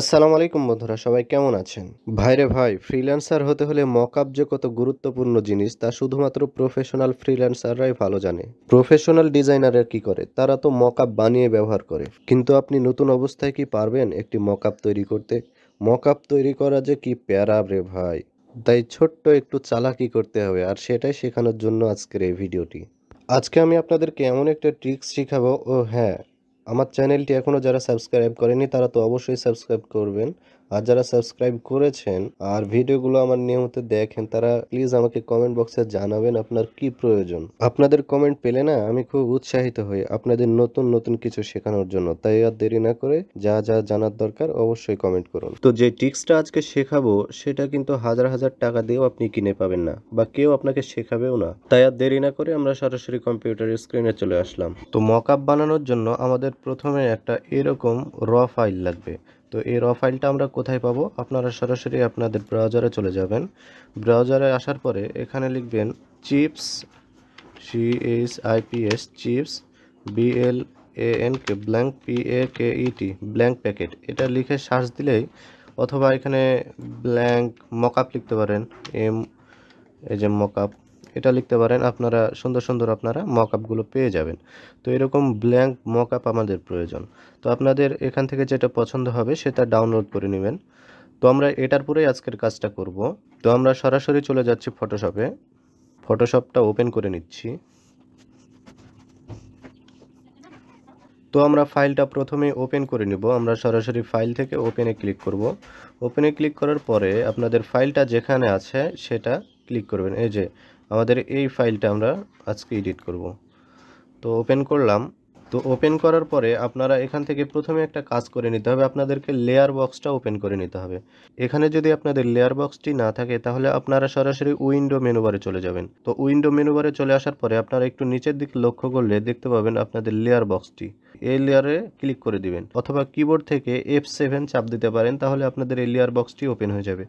আসসালামু আলাইকুম বন্ধুরা সবাই কেমন আছেন ভাইরে ভাই ফ্রিল্যান্সার হতে হলে মকআপ যে কত গুরুত্বপূর্ণ জিনিস তা শুধুমাত্র প্রফেশনাল ফ্রিল্যান্সাররাই ভালো জানে প্রফেশনাল ডিজাইনাররা কি করে তারা তো মকআপ বানিয়ে ব্যবহার করে কিন্তু আপনি নতুন অবস্থায় কি পারবেন একটি মকআপ তৈরি করতে মকআপ তৈরি করা যে কি প্যারা রে ভাই তাই ছোট্ট একটু চালাকি করতে হবে আর সেটাই শেখানোর জন্য আজকের এই ভিডিওটি আজকে আমি আপনাদেরকে এমন একটা ট্রিক্স শেখাবো ও হ্যাঁ আমার চ্যানেলটি এখনও যারা সাবস্ক্রাইব করেনি তারা তো অবশ্যই সাবস্ক্রাইব করবেন আর যারা সাবস্ক্রাইব করেছেন আর ভিডিওগুলো আমার নিয়মিত দেখেন তারা প্লিজ আমাকে কমেন্ট বক্সে জানাবেন আপনার কি প্রয়োজন আপনাদের কমেন্ট পেলে না আমি খুব উৎসাহিত হই আপনাদের নতুন নতুন কিছু শেখানোর জন্য তাই আর দেরি না করে যা যা জানার দরকার অবশ্যই কমেন্ট করুন তো যে টিক্সটা আজকে শেখাবো সেটা কিন্তু হাজার হাজার টাকা দিয়েও আপনি কিনে পাবেন না বা কেউ আপনাকে শেখাবেও না তাই আর দেরি না করে আমরা সরাসরি কম্পিউটার স্ক্রিনে চলে আসলাম তো মকআপ বানানোর জন্য আমাদের প্রথমে একটা এরকম র ফাইল লাগবে তো এই র ফাইলটা আমরা কোথায় পাবো আপনারা সরাসরি আপনাদের ব্রাউজারে চলে যাবেন ব্রাউজারে আসার পরে এখানে লিখবেন chips C H I P S chips B L A N K blank P A K E T blank packet এটা লিখে সার্চ দিলেই অথবা এখানে ব্ল্যাঙ্ক মকআপ লিখতে পারেন এম এই যে মকআপ এটা লিখতে পারেন আপনারা সুন্দর সুন্দর আপনারা মক আপগুলো পেয়ে যাবেন তো এরকম ব্ল্যাঙ্ক মক আপ আমাদের প্রয়োজন তো আপনাদের এখান থেকে যেটা পছন্দ হবে সেটা ডাউনলোড করে নেবেন তো আমরা এটার পরেই আজকের কাজটা করব তো আমরা সরাসরি চলে যাচ্ছি ফটোশপে ফটোশপটা ওপেন করে নিচ্ছি তো আমরা ফাইলটা প্রথমে ওপেন করে নিব আমরা সরাসরি ফাইল থেকে ওপেনে ক্লিক করব ওপেনে ক্লিক করার পরে আপনাদের ফাইলটা যেখানে আছে সেটা ক্লিক করবেন এই যে আমাদের এই ফাইলটা আমরা আজকে এডিট করব তো ওপেন করলাম তো ওপেন করার পরে আপনারা এখান থেকে প্রথমে একটা কাজ করে নিতে হবে আপনাদেরকে লেয়ার বক্সটা ওপেন করে নিতে হবে এখানে যদি আপনাদের লেয়ার বক্সটি না থাকে তাহলে আপনারা সরাসরি উইন্ডো মেনুবারে চলে যাবেন তো উইন্ডো মেনুবারে চলে আসার পরে আপনারা একটু নিচের দিকে লক্ষ্য করলে দেখতে পাবেন আপনাদের লেয়ার বক্সটি এই লেয়ারে ক্লিক করে দিবেন অথবা কিবোর্ড থেকে এফ সেভেন চাপ দিতে পারেন তাহলে আপনাদের এই লেয়ার বক্সটি ওপেন হয়ে যাবে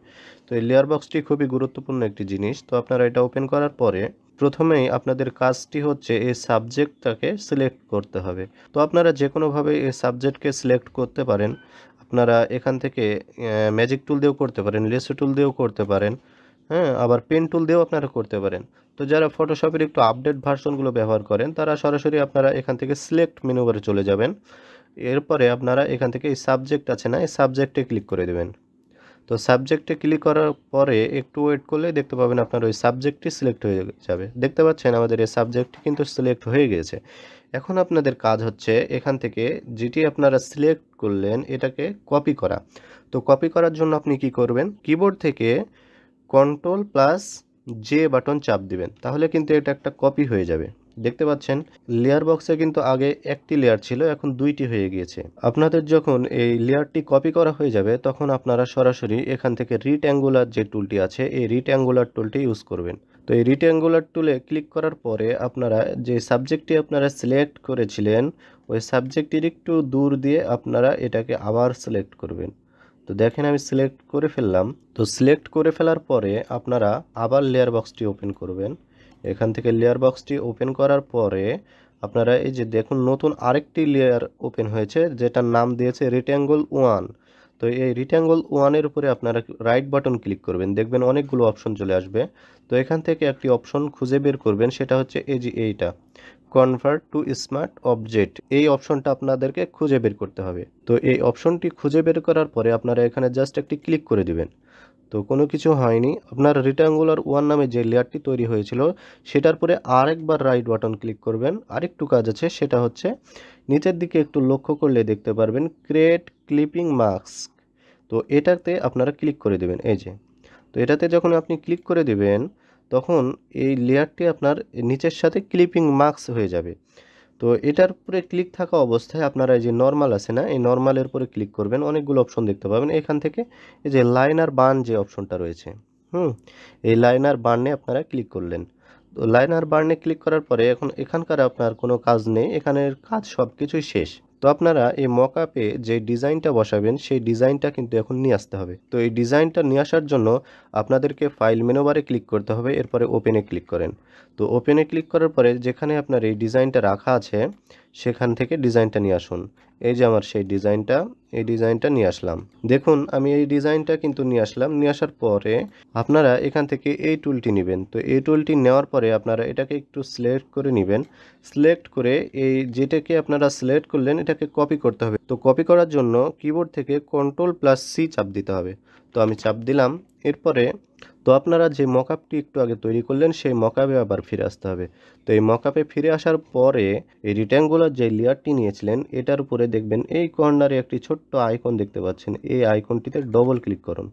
তো এই লেয়ার বক্সটি খুবই গুরুত্বপূর্ণ একটি জিনিস তো আপনারা এটা ওপেন করার পরে প্রথমেই আপনাদের কাজটি হচ্ছে এই সাবজেক্টটাকে সিলেক্ট করতে হবে তো আপনারা যে কোনোভাবে এই সাবজেক্টকে সিলেক্ট করতে পারেন আপনারা এখান থেকে ম্যাজিক টুল দিয়েও করতে পারেন লেসো টুল দিয়েও করতে পারেন হ্যাঁ আবার পেন টুল দিয়েও আপনারা করতে পারেন তো যারা ফটোশপের একটু আপডেট ভার্সনগুলো ব্যবহার করেন তারা সরাসরি আপনারা এখান থেকে সিলেক্ট মেনুবারে চলে যাবেন এরপরে আপনারা এখান থেকে এই সাবজেক্ট আছে না এই সাবজেক্টে ক্লিক করে দেবেন তো সাবজেক্টে ক্লিক করার পরে একটু ওয়েট করলে দেখতে পাবেন আপনার ওই সাবজেক্টটি সিলেক্ট হয়ে যাবে দেখতে পাচ্ছেন আমাদের এই সাবজেক্টটি কিন্তু সিলেক্ট হয়ে গেছে এখন আপনাদের কাজ হচ্ছে এখান থেকে যেটি আপনারা সিলেক্ট করলেন এটাকে কপি করা তো কপি করার জন্য আপনি কি করবেন কিবোর্ড থেকে কন্ট্রোল প্লাস জে বাটন চাপ দিবেন তাহলে কিন্তু এটা একটা কপি হয়ে যাবে দেখতে পাচ্ছেন লেয়ার বক্সে কিন্তু আগে একটি লেয়ার ছিল এখন দুইটি হয়ে গিয়েছে আপনাদের যখন এই লেয়ারটি কপি করা হয়ে যাবে তখন আপনারা সরাসরি এখান থেকে রিট অ্যাঙ্গুলার যে টুলটি আছে এই রিট অ্যাঙ্গুলার টুলটি ইউজ করবেন তো এই রিট অ্যাঙ্গুলার টুলে ক্লিক করার পরে আপনারা যে সাবজেক্টটি আপনারা সিলেক্ট করেছিলেন ওই সাবজেক্টটির একটু দূর দিয়ে আপনারা এটাকে আবার সিলেক্ট করবেন তো দেখেন আমি সিলেক্ট করে ফেললাম তো সিলেক্ট করে ফেলার পরে আপনারা আবার লেয়ার বক্সটি ওপেন করবেন এখান থেকে লেয়ার বক্সটি ওপেন করার পরে আপনারা এই যে দেখুন নতুন আরেকটি লেয়ার ওপেন হয়েছে যেটার নাম দিয়েছে রেক্ট্যাঙ্গল ওয়ান তো এই রিট্যাঙ্গল ওয়ানের উপরে আপনারা রাইট বাটন ক্লিক করবেন দেখবেন অনেকগুলো অপশন চলে আসবে তো এখান থেকে একটি অপশন খুঁজে বের করবেন সেটা হচ্ছে এই যে এইটা কনভার্ট টু স্মার্ট অবজেক্ট এই অপশনটা আপনাদেরকে খুঁজে বের করতে হবে তো এই অপশনটি খুঁজে বের করার পরে আপনারা এখানে জাস্ট একটি ক্লিক করে দেবেন তো কোনো কিছু হয়নি আপনার রিটাঙ্গুলার ওয়ান নামে যে লেয়ারটি তৈরি হয়েছিল সেটার পরে আরেকবার রাইট বাটন ক্লিক করবেন আরেকটু কাজ আছে সেটা হচ্ছে নিচের দিকে একটু লক্ষ্য করলে দেখতে পারবেন ক্রিয়েট ক্লিপিং মাস্ক তো এটাতে আপনারা ক্লিক করে দেবেন এই যে তো এটাতে যখন আপনি ক্লিক করে দেবেন তখন এই লেয়ারটি আপনার নিচের সাথে ক্লিপিং মাস্ক হয়ে যাবে তো এটার উপরে ক্লিক থাকা অবস্থায় আপনারা এই যে নর্মাল আছে না এই নর্মালের উপরে ক্লিক করবেন অনেকগুলো অপশন দেখতে পাবেন এখান থেকে এই যে লাইন আর বান যে অপশনটা রয়েছে হুম এই লাইন আর বার্নে আপনারা ক্লিক করলেন তো লাইন আর বার্নে ক্লিক করার পরে এখন এখানকার আপনার কোনো কাজ নেই এখানের কাজ সব কিছুই শেষ তো আপনারা এই মকআপে যে ডিজাইনটা বসাবেন সেই ডিজাইনটা কিন্তু এখন নিয়ে আসতে হবে তো এই ডিজাইনটা নিয়ে আসার জন্য আপনাদেরকে ফাইল মেনোবারে ক্লিক করতে হবে এরপরে ওপেনে ক্লিক করেন তো ওপেনে ক্লিক করার পরে যেখানে আপনার এই ডিজাইনটা রাখা আছে সেখান থেকে ডিজাইনটা নিয়ে আসুন এই যে আমার সেই ডিজাইনটা এই ডিজাইনটা নিয়ে আসলাম দেখুন আমি এই ডিজাইনটা কিন্তু নিয়ে আসলাম নিয়ে আসার পরে আপনারা এখান থেকে এই টুলটি নেবেন তো এই টুলটি নেওয়ার পরে আপনারা এটাকে একটু সিলেক্ট করে নেবেন সিলেক্ট করে এই যেটাকে আপনারা সিলেক্ট করলেন এটাকে কপি করতে হবে তো কপি করার জন্য কিবোর্ড থেকে কন্ট্রোল প্লাস সি চাপ দিতে হবে তো আমি চাপ দিলাম এরপরে তো আপনারা যে মকআপটি একটু আগে তৈরি করলেন সেই মকআপে আবার ফিরে আসতে হবে তো এই মকআপে ফিরে আসার পরে এই রিট্যাঙ্গুলার যে লেয়ারটি নিয়েছিলেন এটার উপরে দেখবেন এই কর্নারে একটি ছোট্ট আইকন দেখতে পাচ্ছেন এই আইকনটিতে ডবল ক্লিক করুন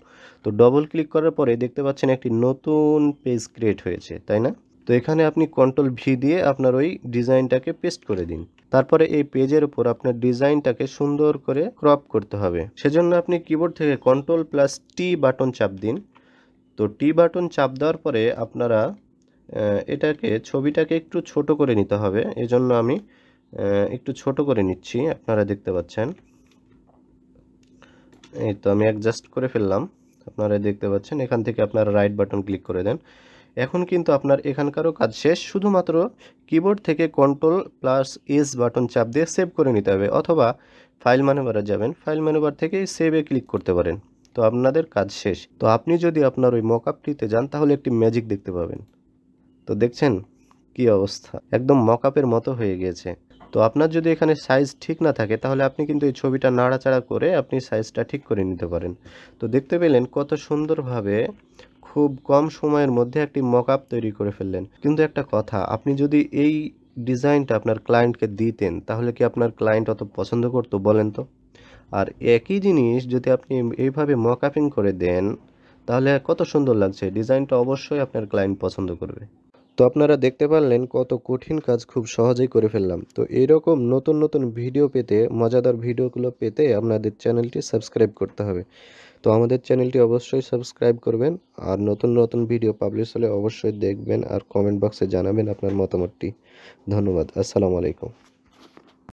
তো ডবল ক্লিক করার পরে দেখতে পাচ্ছেন একটি নতুন পেজ ক্রিয়েট হয়েছে তাই না তো এখানে আপনি কন্ট্রোল ভি দিয়ে আপনার ওই ডিজাইনটাকে পেস্ট করে দিন তারপরে এই পেজের উপর আপনার ডিজাইনটাকে সুন্দর করে ক্রপ করতে হবে সেজন্য আপনি কিবোর্ড থেকে কন্ট্রোল প্লাস টি বাটন চাপ দিন তো টি বাটন চাপ দেওয়ার পরে আপনারা এটাকে ছবিটাকে একটু ছোট করে নিতে হবে এজন্য আমি একটু ছোট করে নিচ্ছি আপনারা দেখতে পাচ্ছেন এই তো আমি অ্যাডজাস্ট করে ফেললাম আপনারা দেখতে পাচ্ছেন এখান থেকে আপনারা রাইট বাটন ক্লিক করে দেন এখন কিন্তু আপনার এখানকারও কাজ শেষ শুধুমাত্র কিবোর্ড থেকে কন্ট্রোল প্লাস এস বাটন চাপ দিয়ে সেভ করে নিতে হবে অথবা ফাইল ম্যানুভারে যাবেন ফাইল ম্যানুভার থেকে সেভে ক্লিক করতে পারেন তো আপনাদের কাজ শেষ তো আপনি যদি আপনার ওই মকআপটিতে যান তাহলে একটি ম্যাজিক দেখতে পাবেন তো দেখছেন কি অবস্থা একদম মকআপের মতো হয়ে গিয়েছে তো আপনার যদি এখানে সাইজ ঠিক না থাকে তাহলে আপনি কিন্তু এই ছবিটা নাড়াচাড়া করে আপনি সাইজটা ঠিক করে নিতে পারেন তো দেখতে পেলেন কত সুন্দরভাবে খুব কম সময়ের মধ্যে একটি মকআপ তৈরি করে ফেললেন কিন্তু একটা কথা আপনি যদি এই ডিজাইনটা আপনার ক্লায়েন্টকে দিতেন তাহলে কি আপনার ক্লায়েন্ট অত পছন্দ করতো বলেন তো আর একই জিনিস যদি আপনি এইভাবে মকআপিং করে দেন তাহলে কত সুন্দর লাগছে ডিজাইনটা অবশ্যই আপনার ক্লায়েন্ট পছন্দ করবে তো আপনারা দেখতে পারলেন কত কঠিন কাজ খুব সহজেই করে ফেললাম তো এরকম নতুন নতুন ভিডিও পেতে মজাদার ভিডিওগুলো পেতে আপনাদের চ্যানেলটি সাবস্ক্রাইব করতে হবে তো আমাদের চ্যানেলটি অবশ্যই সাবস্ক্রাইব করবেন আর নতুন নতুন ভিডিও পাবলিশ হলে অবশ্যই দেখবেন আর কমেন্ট বক্সে জানাবেন আপনার মতামতটি ধন্যবাদ আসসালামু আলাইকুম